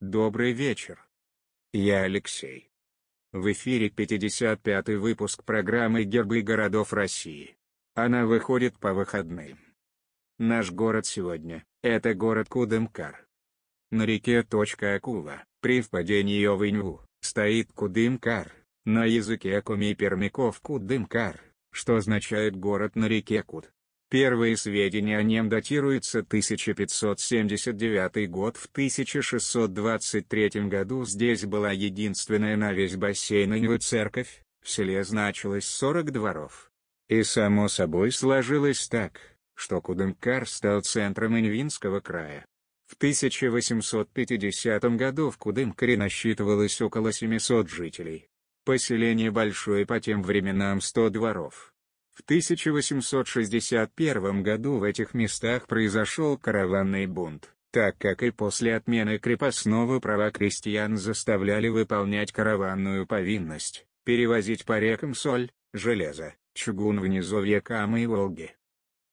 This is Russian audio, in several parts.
Добрый вечер. Я Алексей. В эфире 55-й выпуск программы «Гербы городов России». Она выходит по выходным. Наш город сегодня – это город Кудымкар. На реке Акула, при впадении ее в Овыньву, стоит Кудымкар, на языке куми пермяков Кудымкар, что означает «город на реке Куд». Первые сведения о нем датируются 1579 год. В 1623 году здесь была единственная на весь бассейн Инвы церковь, в селе значилось 40 дворов. И само собой сложилось так, что Кудымкар стал центром Инвинского края. В 1850 году в Кудымкаре насчитывалось около 700 жителей. Поселение большое по тем временам 100 дворов. В 1861 году в этих местах произошел караванный бунт, так как и после отмены крепостного права крестьян заставляли выполнять караванную повинность, перевозить по рекам соль, железо, чугун в Камы и Волги.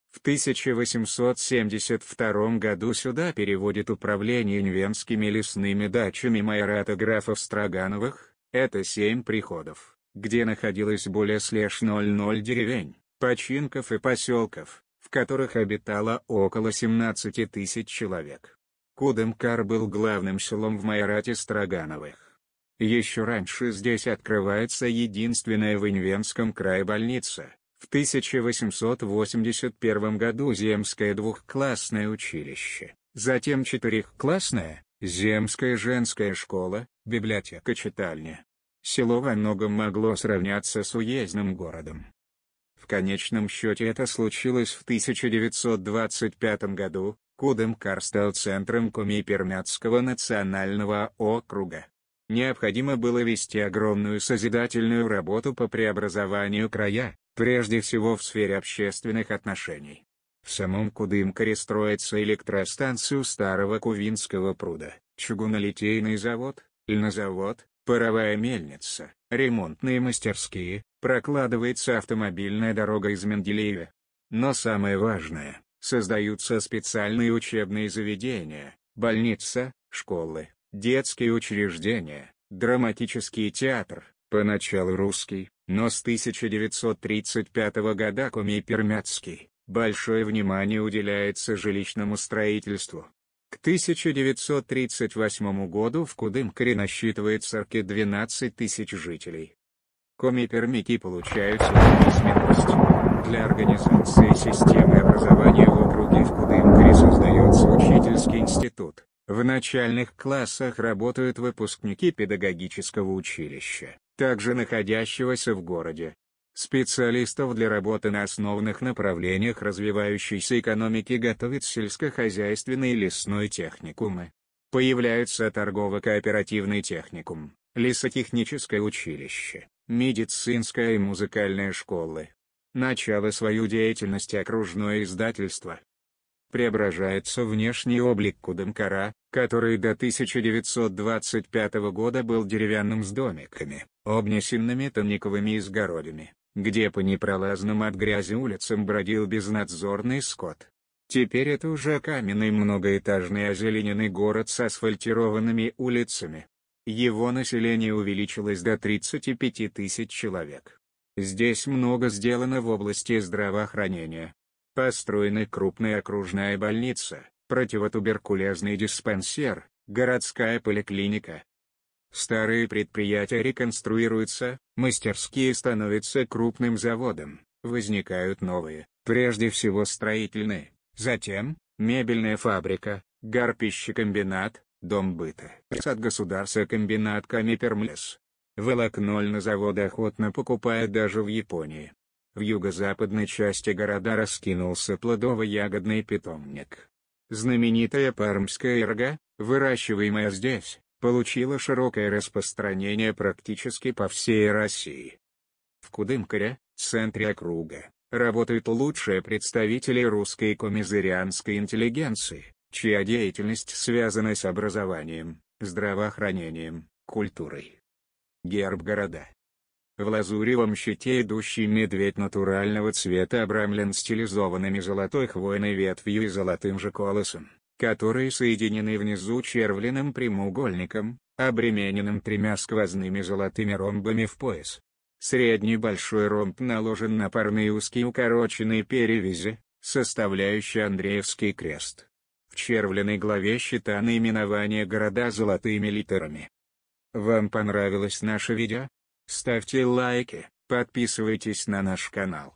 В 1872 году сюда переводит управление инвенскими лесными дачами майората графов Строгановых, это семь приходов где находилось более слеж 00 деревень, починков и поселков, в которых обитало около 17 тысяч человек. Кудымкар был главным селом в Майорате Строгановых. Еще раньше здесь открывается единственная в Инвенском крае больница, в 1881 году Земское двухклассное училище, затем четырехклассное, Земская женская школа, библиотека-читальня, село во многом могло сравняться с уездным городом. В конечном счете это случилось в 1925 году, Кудымкар стал центром Куми-Пермятского национального округа. Необходимо было вести огромную созидательную работу по преобразованию края, прежде всего в сфере общественных отношений. В самом Кудымкаре строится электростанцию Старого Кувинского пруда, чугунолитейный завод, льнозавод, паровая мельница, ремонтные мастерские, прокладывается автомобильная дорога из Менделеева. Но самое важное, создаются специальные учебные заведения, больница, школы, детские учреждения, драматический театр, поначалу русский, но с 1935 года Коми Пермяцкий. Большое внимание уделяется жилищному строительству. К 1938 году в Кудымкаре насчитывается ки 12 тысяч жителей. Коми-пермики получают письменность. Для организации системы образования в округе в Кудымкаре создается учительский институт. В начальных классах работают выпускники педагогического училища, также находящегося в городе, Специалистов для работы на основных направлениях развивающейся экономики готовит сельскохозяйственный и лесной техникумы. Появляются торгово-кооперативный техникум, лесотехническое училище, медицинская и музыкальная школы. Начало свою деятельность окружное издательство. Преображается внешний облик Кудымкара, который до 1925 года был деревянным с домиками, обнесенными тониковыми изгородями где по непролазным от грязи улицам бродил безнадзорный скот. Теперь это уже каменный многоэтажный озелененный город с асфальтированными улицами. Его население увеличилось до 35 тысяч человек. Здесь много сделано в области здравоохранения. Построена крупная окружная больница, противотуберкулезный диспансер, городская поликлиника, Старые предприятия реконструируются, мастерские становятся крупным заводом, возникают новые, прежде всего строительные, затем, мебельная фабрика, гарпищекомбинат, дом быта. От государства комбинат Камипермлес. Волокноль на заводы охотно покупают даже в Японии. В юго-западной части города раскинулся плодово-ягодный питомник. Знаменитая пармская эрга, выращиваемая здесь, получила широкое распространение практически по всей России. В Кудымкаре, центре округа, работают лучшие представители русской комизарианской интеллигенции, чья деятельность связана с образованием, здравоохранением, культурой. Герб города. В лазуревом щите идущий медведь натурального цвета обрамлен стилизованными золотой хвойной ветвью и золотым же колосом которые соединены внизу червленым прямоугольником, обремененным тремя сквозными золотыми ромбами в пояс. Средний большой ромб наложен на парные узкие укороченные перевязи, составляющие Андреевский крест. В червленной главе щита наименование города золотыми литерами. Вам понравилось наше видео? Ставьте лайки, подписывайтесь на наш канал.